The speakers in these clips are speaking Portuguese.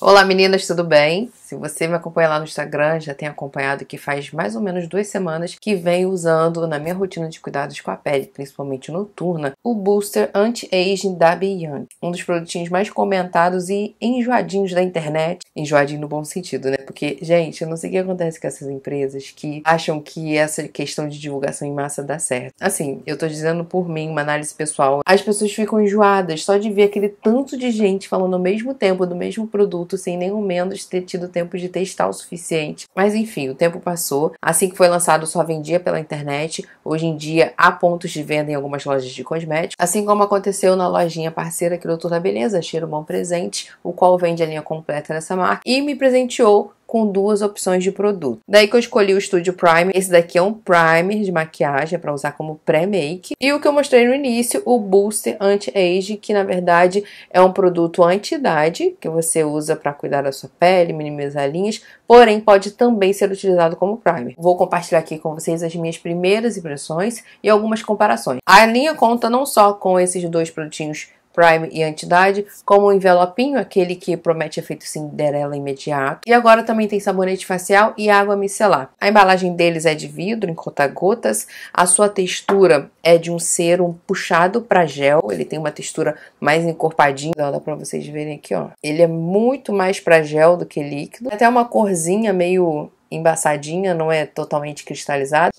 Olá meninas, tudo bem? Se você me acompanha lá no Instagram, já tem acompanhado que faz mais ou menos duas semanas que venho usando na minha rotina de cuidados com a pele, principalmente noturna, o Booster Anti-Aging da Beyond. Um dos produtinhos mais comentados e enjoadinhos da internet. Enjoadinho no bom sentido, né? Porque, gente, eu não sei o que acontece com essas empresas que acham que essa questão de divulgação em massa dá certo. Assim, eu tô dizendo por mim, uma análise pessoal. As pessoas ficam enjoadas só de ver aquele tanto de gente falando ao mesmo tempo do mesmo produto, sem nenhum menos ter tido tempo tempo de testar o suficiente. Mas enfim, o tempo passou. Assim que foi lançado, só vendia pela internet. Hoje em dia há pontos de venda em algumas lojas de cosméticos, assim como aconteceu na lojinha parceira que Crioulo da Beleza, Cheiro Bom Presente, o qual vende a linha completa dessa marca e me presenteou com duas opções de produto. Daí que eu escolhi o Studio Prime. Esse daqui é um primer de maquiagem, é para usar como pré-make. E o que eu mostrei no início, o Booster Anti-Age, que na verdade é um produto anti-idade, que você usa para cuidar da sua pele, minimizar linhas, porém pode também ser utilizado como primer. Vou compartilhar aqui com vocês as minhas primeiras impressões e algumas comparações. A linha conta não só com esses dois produtinhos Prime e antidade, como o envelopinho, aquele que promete efeito Cinderela imediato. E agora também tem sabonete facial e água micelar. A embalagem deles é de vidro, em conta-gotas. A sua textura é de um serum puxado para gel. Ele tem uma textura mais encorpadinha, dá para vocês verem aqui, ó. Ele é muito mais para gel do que líquido. até uma corzinha meio embaçadinha, não é totalmente cristalizado.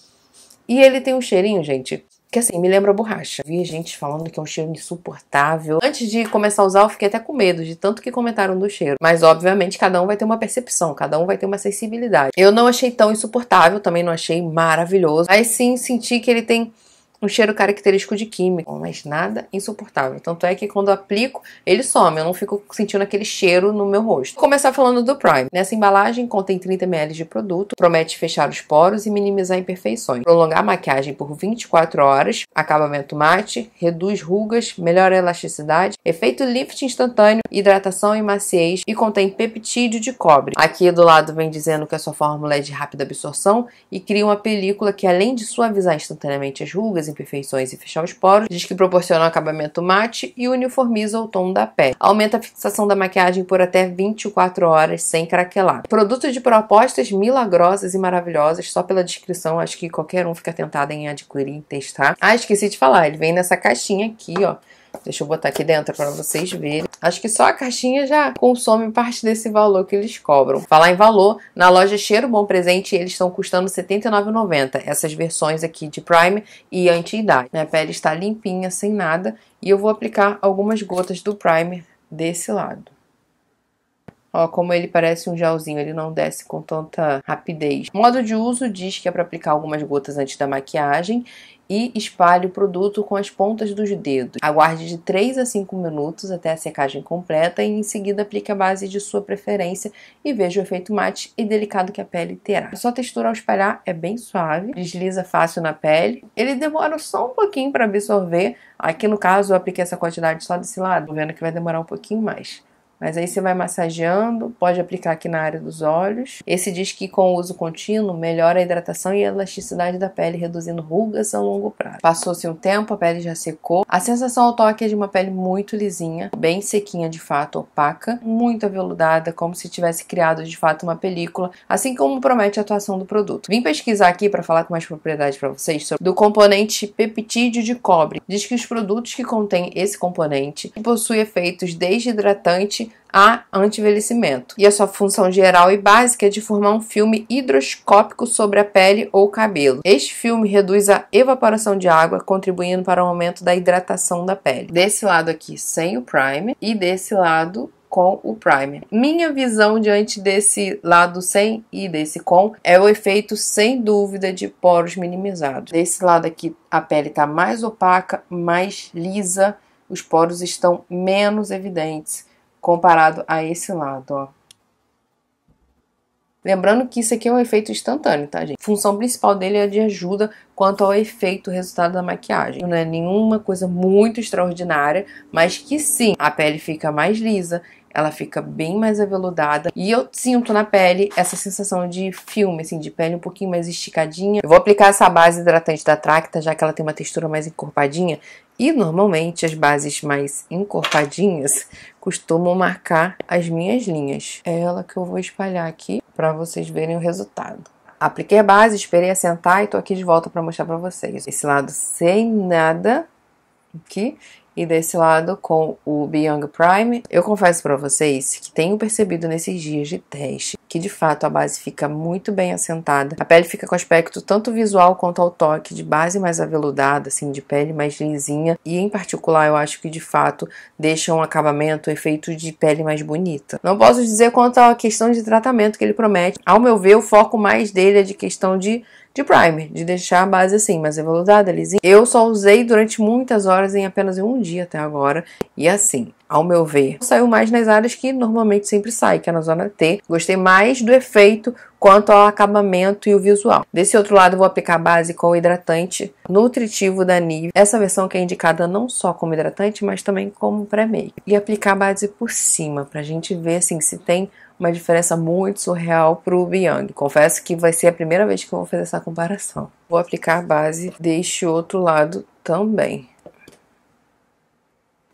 E ele tem um cheirinho, gente, que assim, me lembra borracha. Vi gente falando que é um cheiro insuportável. Antes de começar a usar, eu fiquei até com medo de tanto que comentaram do cheiro. Mas, obviamente, cada um vai ter uma percepção, cada um vai ter uma sensibilidade. Eu não achei tão insuportável, também não achei maravilhoso. Mas sim senti que ele tem um cheiro característico de químico, mas nada insuportável. Tanto é que quando aplico, ele some, eu não fico sentindo aquele cheiro no meu rosto. Vou começar falando do Prime. Nessa embalagem contém 30 ml de produto, promete fechar os poros e minimizar imperfeições, prolongar a maquiagem por 24 horas, acabamento mate, reduz rugas, melhora a elasticidade, efeito lift instantâneo, hidratação e maciez e contém peptídeo de cobre. Aqui do lado vem dizendo que a sua fórmula é de rápida absorção e cria uma película que além de suavizar instantaneamente as rugas, imperfeições e fechar os poros, diz que proporciona um acabamento mate e uniformiza o tom da pele. Aumenta a fixação da maquiagem por até 24 horas sem craquelar. Produto de propostas milagrosas e maravilhosas, só pela descrição, acho que qualquer um fica tentado em adquirir e testar. Ah, esqueci de falar, ele vem nessa caixinha aqui, ó Deixa eu botar aqui dentro para vocês verem. Acho que só a caixinha já consome parte desse valor que eles cobram. Falar em valor, na loja Cheiro Bom Presente eles estão custando R$ 79,90. Essas versões aqui de Prime e anti-idade. Minha pele está limpinha, sem nada. E eu vou aplicar algumas gotas do Prime desse lado. Ó, como ele parece um gelzinho, ele não desce com tanta rapidez. modo de uso diz que é para aplicar algumas gotas antes da maquiagem e espalhe o produto com as pontas dos dedos. Aguarde de 3 a 5 minutos até a secagem completa e em seguida aplique a base de sua preferência e veja o efeito mate e delicado que a pele terá. A é sua textura ao espalhar é bem suave, desliza fácil na pele. Ele demora só um pouquinho para absorver. Aqui no caso eu apliquei essa quantidade só desse lado, vendo que vai demorar um pouquinho mais. Mas aí você vai massageando, pode aplicar aqui na área dos olhos. Esse diz que com o uso contínuo melhora a hidratação e a elasticidade da pele, reduzindo rugas a longo prazo. Passou-se um tempo, a pele já secou. A sensação ao toque é de uma pele muito lisinha, bem sequinha de fato, opaca, muito aveludada, como se tivesse criado de fato uma película, assim como promete a atuação do produto. Vim pesquisar aqui para falar com mais propriedade para vocês sobre do componente peptídeo de cobre. Diz que os produtos que contêm esse componente possuem efeitos desde hidratante a antivelhecimento. E a sua função geral e básica é de formar um filme hidroscópico sobre a pele ou cabelo. Este filme reduz a evaporação de água, contribuindo para o aumento da hidratação da pele. Desse lado aqui, sem o primer, e desse lado com o primer. Minha visão diante desse lado sem e desse com é o efeito sem dúvida de poros minimizados. Desse lado aqui a pele está mais opaca, mais lisa, os poros estão menos evidentes comparado a esse lado, ó. Lembrando que isso aqui é um efeito instantâneo, tá, gente? função principal dele é de ajuda quanto ao efeito resultado da maquiagem. Não é nenhuma coisa muito extraordinária, mas que sim, a pele fica mais lisa, ela fica bem mais aveludada e eu sinto na pele essa sensação de filme, assim, de pele um pouquinho mais esticadinha. Eu vou aplicar essa base hidratante da Tracta, já que ela tem uma textura mais encorpadinha. E normalmente as bases mais encorpadinhas costumo marcar as minhas linhas. É ela que eu vou espalhar aqui para vocês verem o resultado. Apliquei a base, esperei assentar e tô aqui de volta para mostrar para vocês. Esse lado sem nada aqui e desse lado com o Beyond Prime. Eu confesso para vocês que tenho percebido nesses dias de teste que de fato a base fica muito bem assentada. A pele fica com aspecto tanto visual quanto ao toque de base mais aveludada, assim, de pele mais lisinha e em particular eu acho que de fato deixa um acabamento, um efeito de pele mais bonita. Não posso dizer quanto à questão de tratamento que ele promete. Ao meu ver, o foco mais dele é de questão de de primer, de deixar a base assim, mais evolutada, lisinha. Eu só usei durante muitas horas em apenas um dia até agora, e assim, ao meu ver, saiu mais nas áreas que normalmente sempre sai, que é na zona T. Gostei mais do efeito quanto ao acabamento e o visual. Desse outro lado, vou aplicar base com o hidratante nutritivo da Nive. Essa versão que é indicada não só como hidratante, mas também como pré-make. E aplicar base por cima, pra gente ver assim, se tem uma diferença muito surreal para o Confesso que vai ser a primeira vez que eu vou fazer essa comparação. Vou aplicar a base deste outro lado também.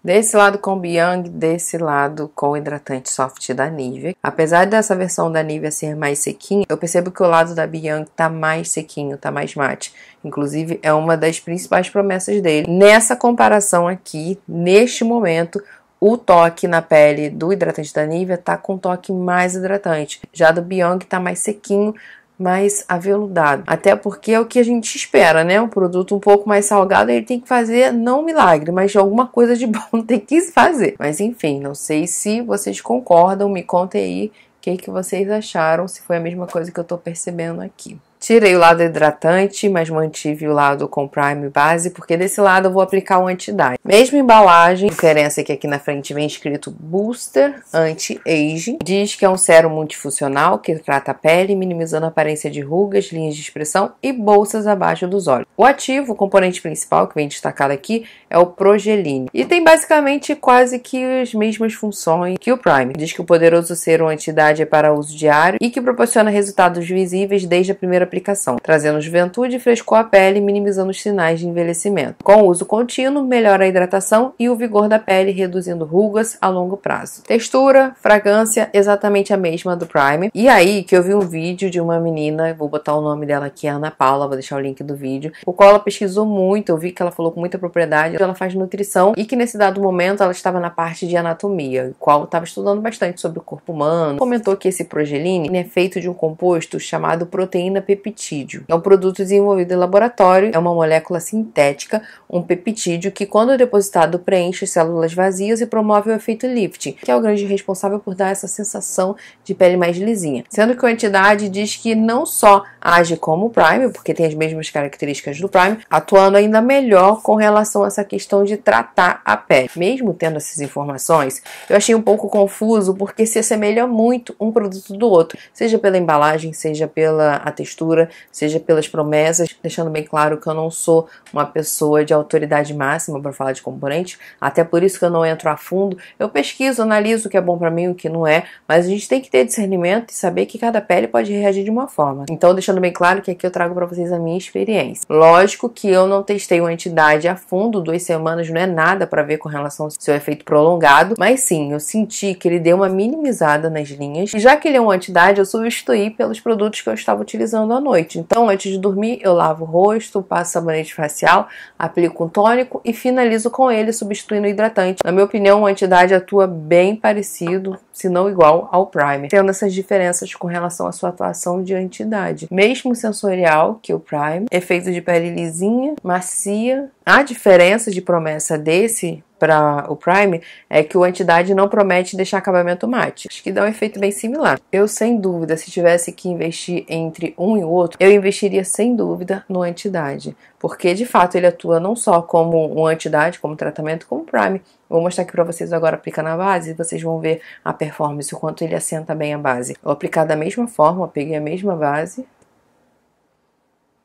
Desse lado com Biang, desse lado com o hidratante soft da Nivea. Apesar dessa versão da Nivea ser mais sequinha, eu percebo que o lado da Biang tá mais sequinho, tá mais mate. Inclusive, é uma das principais promessas dele. Nessa comparação aqui, neste momento, o toque na pele do hidratante da Nivea tá com um toque mais hidratante. Já do Beyond tá mais sequinho, mais aveludado. Até porque é o que a gente espera, né? Um produto um pouco mais salgado, ele tem que fazer não um milagre, mas alguma coisa de bom tem que fazer. Mas enfim, não sei se vocês concordam, me contem aí o que, que vocês acharam, se foi a mesma coisa que eu tô percebendo aqui. Tirei o lado hidratante, mas mantive o lado com Prime Base, porque desse lado eu vou aplicar o anti-dye. Mesma embalagem, a diferença é que aqui na frente vem escrito Booster Anti-Aging. Diz que é um sérum multifuncional que trata a pele, minimizando a aparência de rugas, linhas de expressão e bolsas abaixo dos olhos. O ativo, o componente principal que vem destacado aqui, é o Progeline. E tem basicamente quase que as mesmas funções que o Prime. Diz que o poderoso sérum anti dye é para uso diário e que proporciona resultados visíveis desde a primeira aplicação, trazendo juventude, frescor à pele e minimizando os sinais de envelhecimento. Com o uso contínuo, melhora a hidratação e o vigor da pele, reduzindo rugas a longo prazo. Textura, fragrância, exatamente a mesma do Prime. E aí que eu vi um vídeo de uma menina, vou botar o nome dela aqui, Ana Paula, vou deixar o link do vídeo, o qual ela pesquisou muito, eu vi que ela falou com muita propriedade, ela faz nutrição e que nesse dado momento ela estava na parte de anatomia, qual estava estudando bastante sobre o corpo humano. Comentou que esse progeline é feito de um composto chamado proteína PP peptídeo. É um produto desenvolvido em laboratório, é uma molécula sintética, um peptídeo que, quando depositado, preenche células vazias e promove o efeito lifting, que é o grande responsável por dar essa sensação de pele mais lisinha. Sendo que a entidade diz que não só age como o Prime, porque tem as mesmas características do Prime, atuando ainda melhor com relação a essa questão de tratar a pele. Mesmo tendo essas informações, eu achei um pouco confuso porque se assemelha muito um produto do outro, seja pela embalagem, seja pela textura seja pelas promessas, deixando bem claro que eu não sou uma pessoa de autoridade máxima para falar de componente. até por isso que eu não entro a fundo. Eu pesquiso, analiso o que é bom para mim e o que não é, mas a gente tem que ter discernimento e saber que cada pele pode reagir de uma forma. Então, deixando bem claro que aqui eu trago para vocês a minha experiência. Lógico que eu não testei uma entidade a fundo, duas semanas não é nada para ver com relação ao seu efeito prolongado, mas sim, eu senti que ele deu uma minimizada nas linhas. E já que ele é uma entidade, eu substituí pelos produtos que eu estava utilizando noite. Então, antes de dormir, eu lavo o rosto, passo sabonete facial, aplico um tônico e finalizo com ele, substituindo o hidratante. Na minha opinião, a entidade atua bem parecido, se não igual, ao primer, tendo essas diferenças com relação à sua atuação de entidade. Mesmo sensorial que o primer, efeito de pele lisinha, macia. A diferença de promessa desse para o Prime é que o Antidade não promete deixar acabamento mate. Acho que dá um efeito bem similar. Eu, sem dúvida, se tivesse que investir entre um e outro, eu investiria sem dúvida no Antidade, Porque de fato ele atua não só como um Antidade, como tratamento, como Prime. Vou mostrar aqui para vocês agora aplicar na base e vocês vão ver a performance, o quanto ele assenta bem a base. Eu aplicar da mesma forma, peguei a mesma base,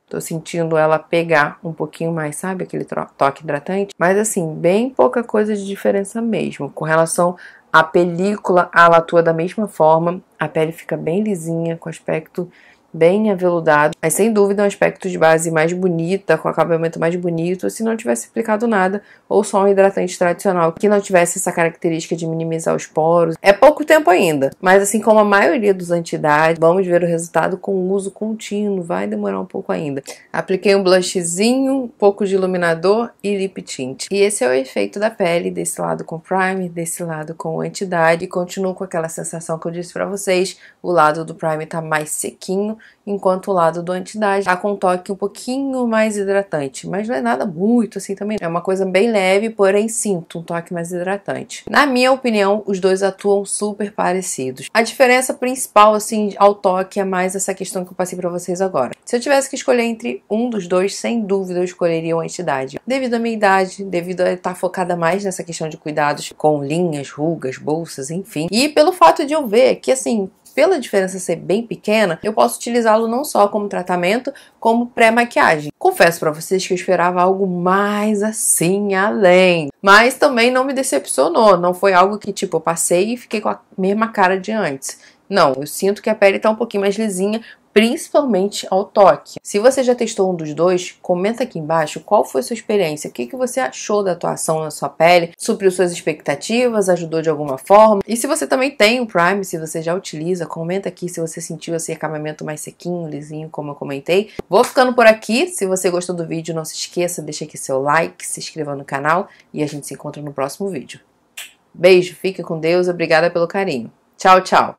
Tô sentindo ela pegar um pouquinho mais, sabe? Aquele toque hidratante. Mas assim, bem pouca coisa de diferença mesmo. Com relação à película, ela atua da mesma forma. A pele fica bem lisinha, com aspecto bem aveludado, mas sem dúvida é um aspecto de base mais bonita, com acabamento mais bonito, se não tivesse aplicado nada, ou só um hidratante tradicional que não tivesse essa característica de minimizar os poros. É pouco tempo ainda, mas assim como a maioria dos anti-idade, vamos ver o resultado com o uso contínuo, vai demorar um pouco ainda. Apliquei um blushzinho, um pouco de iluminador e lip tint. E esse é o efeito da pele, desse lado com primer, desse lado com anti-idade, e continuo com aquela sensação que eu disse para vocês, o lado do primer tá mais sequinho, enquanto o lado do anti-idade tá com um toque um pouquinho mais hidratante, mas não é nada muito assim também. É uma coisa bem leve, porém sinto um toque mais hidratante. Na minha opinião, os dois atuam super parecidos. A diferença principal assim ao toque é mais essa questão que eu passei para vocês agora. Se eu tivesse que escolher entre um dos dois, sem dúvida eu escolheria o anti-idade. Devido à minha idade, devido a estar tá focada mais nessa questão de cuidados com linhas, rugas, bolsas, enfim. E pelo fato de eu ver que assim, pela diferença ser bem pequena, eu posso utilizá-lo não só como tratamento, como pré-maquiagem. Confesso para vocês que eu esperava algo mais assim além, mas também não me decepcionou, não foi algo que tipo eu passei e fiquei com a mesma cara de antes. Não, eu sinto que a pele está um pouquinho mais lisinha, principalmente ao toque. Se você já testou um dos dois, comenta aqui embaixo qual foi sua experiência, o que, que você achou da atuação na sua pele, supriu suas expectativas, ajudou de alguma forma. E se você também tem o Prime, se você já utiliza, comenta aqui se você sentiu esse acabamento mais sequinho, lisinho, como eu comentei. Vou ficando por aqui. Se você gostou do vídeo, não se esqueça, deixa aqui seu like, se inscreva no canal e a gente se encontra no próximo vídeo. Beijo, fique com Deus, obrigada pelo carinho. Tchau, tchau!